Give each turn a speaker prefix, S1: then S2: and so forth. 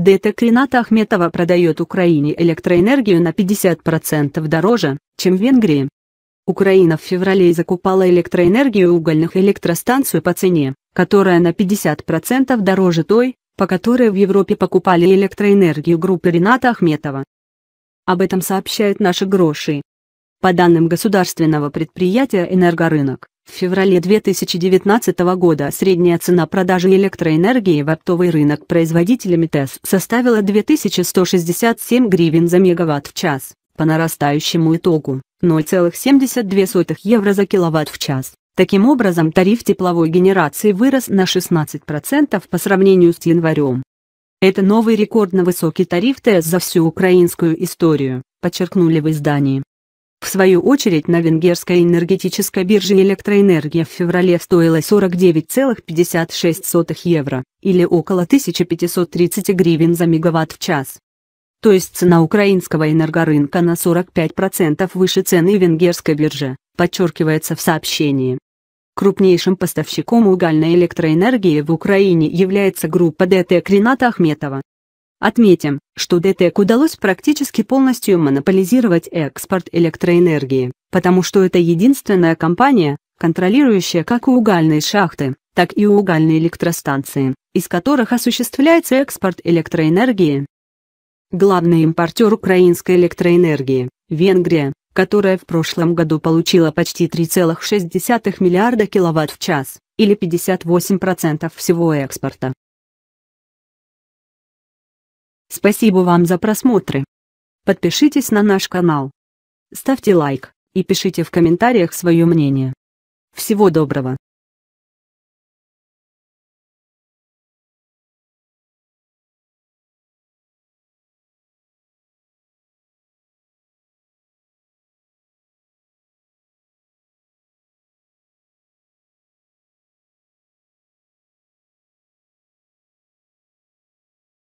S1: ДТК Рината Ахметова продает Украине электроэнергию на 50% дороже, чем в Венгрии. Украина в феврале закупала электроэнергию угольных электростанций по цене, которая на 50% дороже той, по которой в Европе покупали электроэнергию группы Рената Ахметова. Об этом сообщают наши гроши. По данным государственного предприятия «Энергорынок», в феврале 2019 года средняя цена продажи электроэнергии в оптовый рынок производителями ТЭС составила 2167 гривен за мегаватт в час, по нарастающему итогу 0,72 евро за киловатт в час. Таким образом, тариф тепловой генерации вырос на 16% по сравнению с январем. Это новый рекордно высокий тариф ТЭС за всю украинскую историю, подчеркнули в издании. В свою очередь на венгерской энергетической бирже электроэнергия в феврале стоила 49,56 евро, или около 1530 гривен за мегаватт в час. То есть цена украинского энергорынка на 45% выше цены венгерской биржи, подчеркивается в сообщении. Крупнейшим поставщиком угольной электроэнергии в Украине является группа ДТ Крината Ахметова, Отметим, что ДТЭК удалось практически полностью монополизировать экспорт электроэнергии, потому что это единственная компания, контролирующая как угольные шахты, так и угольные электростанции, из которых осуществляется экспорт электроэнергии. Главный импортер украинской электроэнергии – Венгрия, которая в прошлом году получила почти 3,6
S2: миллиарда киловатт в час, или 58% всего экспорта. Спасибо вам за просмотры. Подпишитесь на наш канал. Ставьте лайк и пишите в комментариях свое мнение. Всего доброго.